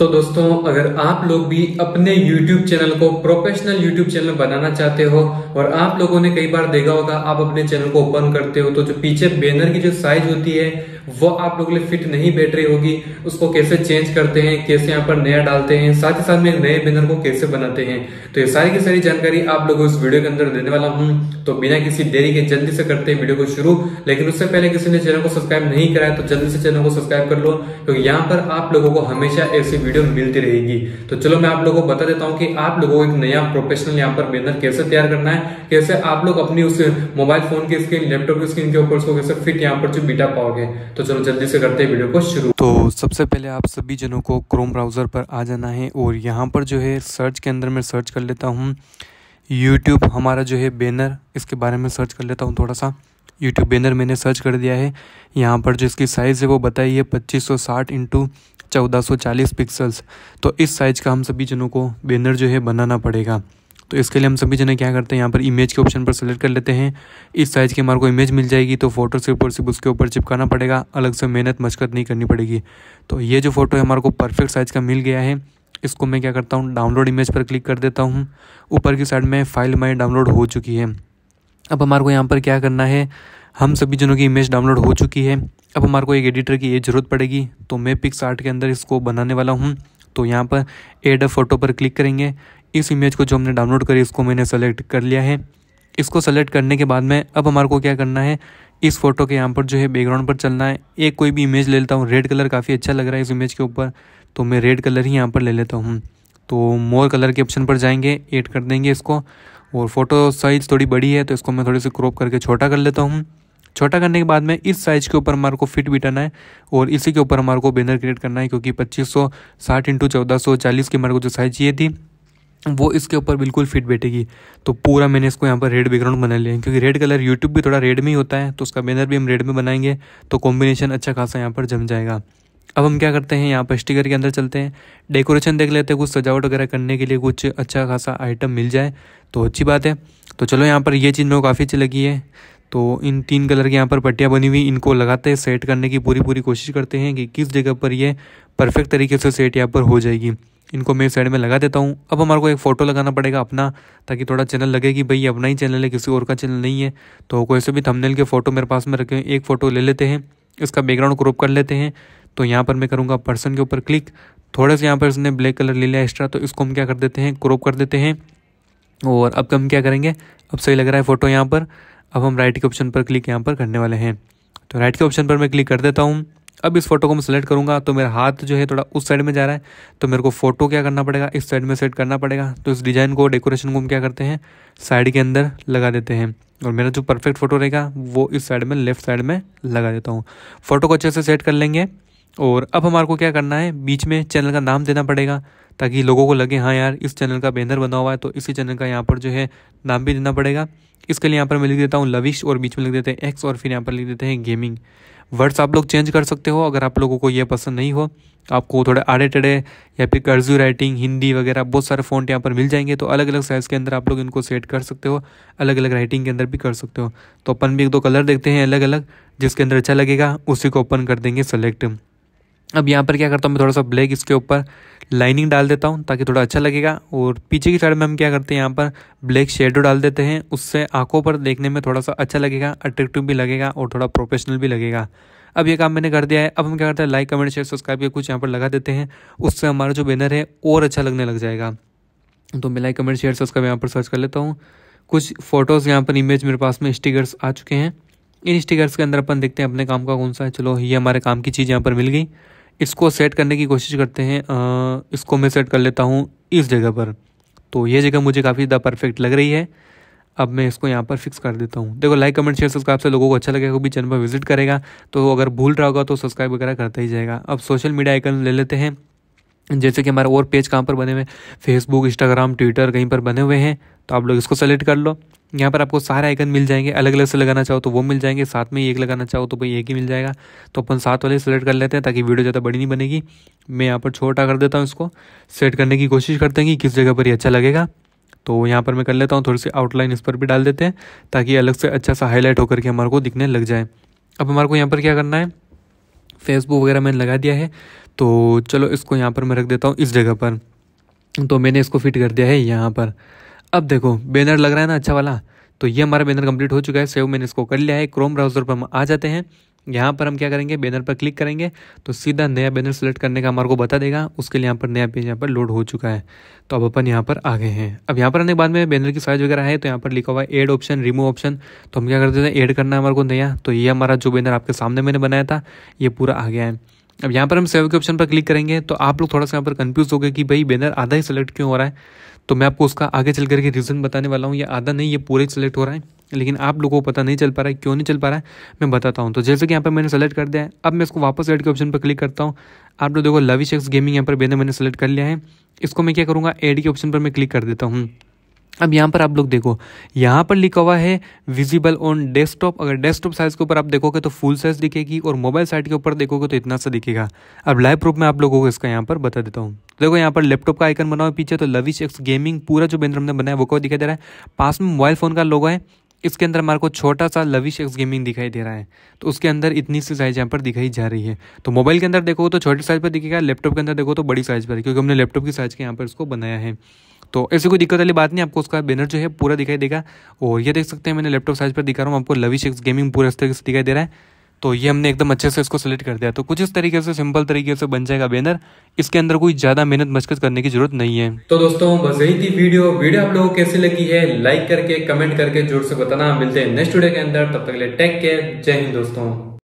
तो दोस्तों अगर आप लोग भी अपने YouTube चैनल को प्रोफेशनल YouTube चैनल बनाना चाहते हो और आप लोगों ने कई बार देखा होगा आप अपने चैनल को ओपन करते हो तो जो पीछे बैनर की जो साइज होती है वो आप लोगों के लिए फिट नहीं बैठ रही होगी उसको कैसे चेंज करते हैं कैसे यहाँ पर नया डालते हैं साथ ही साथ में नए बैनर को कैसे बनाते हैं तो ये सारी की सारी जानकारी आप लोगों इस वीडियो के अंदर देने वाला हूँ तो बिना किसी देरी के जल्दी से करते हैं वीडियो को शुरू लेकिन उससे पहले किसी ने चैनल को सब्सक्राइब नहीं कराया तो जल्दी से चैनल को सब्सक्राइब कर लो क्योंकि यहाँ पर आप लोगों को हमेशा ऐसी वीडियो मिलती रहेगी तो चलो मैं आप लोगों को बता देता हूँ कि आप लोगों को एक नया प्रोफेशनल यहाँ पर बैनर कैसे तैयार करना है कैसे आप लोग अपनी उस मोबाइल फोन की स्क्रीन लैपटॉप की स्क्रीन के ऊपर कैसे फिट यहाँ पर जो बिटा पाओगे तो चलो जल्दी से करते हैं वीडियो को शुरू तो सबसे पहले आप सभी जनों को क्रोम ब्राउज़र पर आ जाना है और यहाँ पर जो है सर्च के अंदर मैं सर्च कर लेता हूँ यूट्यूब हमारा जो है बैनर इसके बारे में सर्च कर लेता हूँ थोड़ा सा यूट्यूब बैनर मैंने सर्च कर दिया है यहाँ पर जो इसकी साइज़ है वो बताई है पच्चीस सौ साठ इंटू चौदह सौ चालीस पिक्सल्स तो इस साइज़ का हम सभी जनों को बैनर जो है बनाना पड़ेगा तो इसके लिए हम सभी जने क्या करते हैं यहाँ पर इमेज के ऑप्शन पर सेलेक्ट कर लेते हैं इस साइज़ की हमारे को इमेज मिल जाएगी तो फोटो सिर्फ और सिर्फ उसके ऊपर चिपकाना पड़ेगा अलग से मेहनत मशक्कत नहीं करनी पड़ेगी तो ये जो फोटो है हमारे को परफेक्ट साइज़ का मिल गया है इसको मैं क्या करता हूँ डाउनलोड इमेज पर क्लिक कर देता हूँ ऊपर की साइड में फाइल हमारी डाउनलोड हो चुकी है अब हमारे को यहाँ पर क्या करना है हम सभी जनों की इमेज डाउनलोड हो चुकी है अब हमारे को एक एडिटर की ये ज़रूरत पड़ेगी तो मैं पिक्स आर्ट के अंदर इसको बनाने वाला हूँ तो यहाँ पर एड फ़ोटो पर क्लिक करेंगे इस इमेज को जो हमने डाउनलोड करी इसको मैंने सेलेक्ट कर लिया है इसको सेलेक्ट करने के बाद में अब हमारे को क्या करना है इस फोटो के यहाँ पर जो है बैकग्राउंड पर चलना है एक कोई भी इमेज ले लेता हूँ रेड कलर काफ़ी अच्छा लग रहा है इस इमेज के ऊपर तो मैं रेड कलर ही यहाँ पर ले लेता हूँ तो मोर कलर के ऑप्शन पर जाएंगे ऐड कर देंगे इसको और फोटो साइज़ थोड़ी बड़ी है तो इसको मैं थोड़ी सी क्रॉप करके छोटा कर लेता हूँ छोटा करने के बाद में इस साइज़ के ऊपर हमारे को फिट बिटाना है और इसी के ऊपर हमारे को बैनर क्रिएट करना है क्योंकि पच्चीस सौ साठ इंटू चौदह सौ चालीस की हमारे को जो साइज़ चाहिए थी वो इसके ऊपर बिल्कुल फिट बैठेगी तो पूरा मैंने इसको यहाँ पर रेड बैकग्राउंड बना लिया है क्योंकि रेड कलर यूट्यूब भी थोड़ा रेड में ही होता है तो उसका बैनर भी हम रेड में बनाएंगे तो कॉम्बिनेशन अच्छा खासा यहाँ पर जम जाएगा अब हम क्या करते हैं यहाँ पर स्टिकर के अंदर चलते हैं डेकोरेशन देख लेते हैं कुछ सजावट वगैरह करने के लिए कुछ अच्छा खासा आइटम मिल जाए तो अच्छी बात है तो चलो यहाँ पर ये चीज़ मेरे को काफ़ी अच्छी लगी है तो इन तीन कलर की यहाँ पर पट्टियाँ बनी हुई इनको लगाते हैं सेट करने की पूरी पूरी कोशिश करते हैं कि किस जगह पर ये परफेक्ट तरीके से सेट यहाँ पर हो जाएगी इनको मैं साइड में लगा देता हूँ अब हमारे को एक फ़ोटो लगाना पड़ेगा अपना ताकि थोड़ा चैनल लगे कि भाई अपना ही चैनल है किसी और का चैनल नहीं है तो कोई से भी थंबनेल के फ़ोटो मेरे पास में रखे हुए एक फ़ोटो ले लेते हैं इसका बैकग्राउंड क्रॉप कर लेते हैं तो यहाँ पर मैं करूँगा पर्सन के ऊपर क्लिक थोड़े से यहाँ पर इसने ब्लैक कलर ले लिया एक्स्ट्रा तो इसको हम क्या कर देते हैं क्रॉप कर देते हैं और अब हम क्या करेंगे अब सही लग रहा है फ़ोटो यहाँ पर अब हम राइट के ऑप्शन पर क्लिक यहाँ पर करने वाले हैं तो राइट के ऑप्शन पर मैं क्लिक कर देता हूँ अब इस फोटो को मैं सेलेक्ट करूँगा तो मेरा हाथ जो है थोड़ा उस साइड में जा रहा है तो मेरे को फोटो क्या करना पड़ेगा इस साइड में सेट करना पड़ेगा तो इस डिज़ाइन को डेकोरेशन को हम क्या करते हैं साइड के अंदर लगा देते हैं और मेरा जो परफेक्ट फोटो रहेगा वो इस साइड में लेफ्ट साइड में लगा देता हूँ फोटो को अच्छे से सेट कर लेंगे और अब हमारे को क्या करना है बीच में चैनल का नाम देना पड़ेगा ताकि लोगों को लगे हाँ यार इस चैनल का बैनर बना हुआ है तो इसी चैनल का यहाँ पर जो है नाम भी देना पड़ेगा इसके लिए यहाँ पर मैं लिख देता हूँ लविश और बीच में लिख देते हैं एक्स और फिर यहाँ पर लिख देते हैं गेमिंग वर्ड्स आप लोग चेंज कर सकते हो अगर आप लोगों को ये पसंद नहीं हो आपको थोड़े आड़े टेढ़े या फिर कर्जू राइटिंग हिंदी वगैरह बहुत सारे फ़ॉन्ट यहाँ पर मिल जाएंगे तो अलग अलग साइज़ के अंदर आप लोग इनको सेट कर सकते हो अलग अलग राइटिंग के अंदर भी कर सकते हो तो अपन भी एक दो कलर देखते हैं अलग अलग जिसके अंदर अच्छा लगेगा उसी को ओपन कर देंगे सेलेक्ट अब यहाँ पर क्या करता हूँ मैं थोड़ा सा ब्लैक इसके ऊपर लाइनिंग डाल देता हूँ ताकि थोड़ा अच्छा लगेगा और पीछे की साइड में हम क्या करते हैं यहाँ पर ब्लैक शेडो डाल देते हैं उससे आंखों पर देखने में थोड़ा सा अच्छा लगेगा अट्रैक्टिव भी लगेगा और थोड़ा प्रोफेशनल भी लगेगा अब ये काम मैंने कर दिया है अब हम क्या करते हैं लाइक कमेंट शेयर सब्सक्राइब ये कुछ यहाँ पर लगा देते हैं उससे हमारा जो बैनर है और अच्छा लगने लग जाएगा तो मैं लाइक कमेंट शेयर सब्सक्राइब यहाँ पर सर्च कर लेता हूँ कुछ फ़ोटोज़ यहाँ पर इमेज मेरे पास में स्टिकर्स आ चुके हैं इन स्टिकर्स के अंदर अपन देखते हैं अपने काम का कौन सा है चलो ये हमारे काम की चीज़ यहाँ पर मिल गई इसको सेट करने की कोशिश करते हैं आ, इसको मैं सेट कर लेता हूँ इस जगह पर तो ये जगह मुझे काफ़ी ज़्यादा परफेक्ट लग रही है अब मैं इसको यहाँ पर फिक्स कर देता हूँ देखो लाइक कमेंट शेयर सब्सक्राइब से लोगों को अच्छा लगेगा भी चैनल पर विजिट करेगा तो अगर भूल रहा होगा तो सब्सक्राइब वगैरह करता ही जाएगा अब सोशल मीडिया आइकन ले लेते हैं जैसे कि हमारे और पेज कहाँ पर बने हुए हैं फेसबुक इंस्टाग्राम ट्विटर कहीं पर बने हुए हैं तो आप लोग इसको सेलेक्ट कर लो यहाँ पर आपको सारे आइकन मिल जाएंगे अलग अलग से लगाना चाहो तो वो मिल जाएंगे साथ में एक लगाना चाहो तो भाई एक ही मिल जाएगा तो अपन साथ वाले सेलेक्ट कर लेते हैं ताकि वीडियो ज़्यादा बड़ी नहीं बनेगी मैं यहाँ पर छोटा कर देता हूँ इसको सेट करने की कोशिश करते हैं कि किस जगह पर ये अच्छा लगेगा तो यहाँ पर मैं कर लेता हूँ थोड़ी सी आउटलाइन इस पर भी डाल देते हैं ताकि अलग से अच्छा सा हाईलाइट होकर के हमारे को दिखने लग जाए अब हमारे को यहाँ पर क्या करना है फेसबुक वगैरह मैंने लगा दिया है तो चलो इसको यहाँ पर मैं रख देता हूँ इस जगह पर तो मैंने इसको फिट कर दिया है यहाँ पर अब देखो बैनर लग रहा है ना अच्छा वाला तो ये हमारा बैनर कंप्लीट हो चुका है सेव मैंने इसको कर लिया है क्रोम ब्राउज़र पर हम आ जाते हैं यहाँ पर हम क्या करेंगे बैनर पर क्लिक करेंगे तो सीधा नया बैनर सेलेक्ट करने का हमारे को बता देगा उसके लिए यहाँ पर नया पेज यहाँ पर लोड हो चुका है तो अब अपन यहाँ पर आ गए हैं अब यहाँ पर आने के बाद में बैनर की साइज वगैरह है तो यहाँ पर लिखा हुआ है एड ऑप्शन रिमूव ऑप्शन तो हम क्या करते थे एड करना है हमारे को नया तो ये हमारा जो बैनर आपके सामने मैंने बनाया था ये पूरा आ गया है अब यहाँ पर हम सेव के ऑप्शन पर क्लिक करेंगे तो आप लोग थोड़ा सा यहाँ पर कन्फ्यूज़ हो गए कि भाई बैनर आधा ही सेलेक्ट क्यों हो रहा है तो मैं आपको उसका आगे चल करके रीज़न बताने वाला हूँ ये आधा नहीं ये पूरे सेलेक्ट हो रहा है लेकिन आप लोगों को पता नहीं चल पा रहा है क्यों नहीं चल पा रहा है मैं बताता हूँ तो जैसे कि यहाँ पर मैंने सेलेक्ट कर दिया है अब मैं इसको वापस एड के ऑप्शन पर क्लिक करता हूँ आप लोग देखो लवी शख्स गेमिंग यहाँ पर बेना मैंने सेलेक्ट कर लिया है इसको मैं क्या करूँगा एड के ऑप्शन पर मैं क्लिक कर देता हूँ अब यहाँ पर आप लोग देखो यहाँ पर लिखा हुआ है विजिबल ऑन डेस्कटॉप अगर डेस्कटॉप साइज के ऊपर आप देखोगे तो फुल साइज दिखेगी और मोबाइल साइट के ऊपर देखोगे तो इतना सा दिखेगा अब लाइव प्रूफ में आप लोगों को इसका यहाँ पर बता देता हूँ देखो यहाँ पर लैपटॉप का आइकन बना हुआ पीछे तो लविश एक्स गेमिंग पूरा जो बेंद्र हमने बनाया वो को दिखाई दे रहा है पास में मोबाइल फ़ोन का लोगो है इसके अंदर हमारे को छोटा सा लविश एक्स गेमिंग दिखाई दे रहा है तो उसके अंदर इतनी सी साइज यहाँ पर दिखाई जा रही है तो मोबाइल के अंदर देखो तो छोटे साइज पर दिखेगा लैपटॉप के अंदर देखो तो बड़ी साइज पर क्योंकि हमने लैपटॉप की साइज के यहाँ पर इसको बनाया है तो ऐसी कोई दिक्कत वाली बात नहीं आपको उसका बैनर जो है पूरा दिखाई देगा और ये देख सकते हैं मैंने लैपटॉप साइज पर दिखा रहा हूँ आपको लविश एक्स गेमिंग पूरे तरीके से दिखाई दे रहा है तो ये हमने एकदम अच्छे से इसको सेलेक्ट कर दिया तो कुछ इस तरीके से सिंपल तरीके से बन जाएगा बैनर इसके अंदर कोई ज्यादा मेहनत मशक्कत करने की जरूरत नहीं है तो दोस्तों बस यही थी वीडियो वीडियो आप लोगों को कैसी लगी है लाइक करके कमेंट करके जोर से बताना मिलते हैं नेक्स्ट वीडियो के अंदर तब तक टेक केयर जय हिंद दोस्तों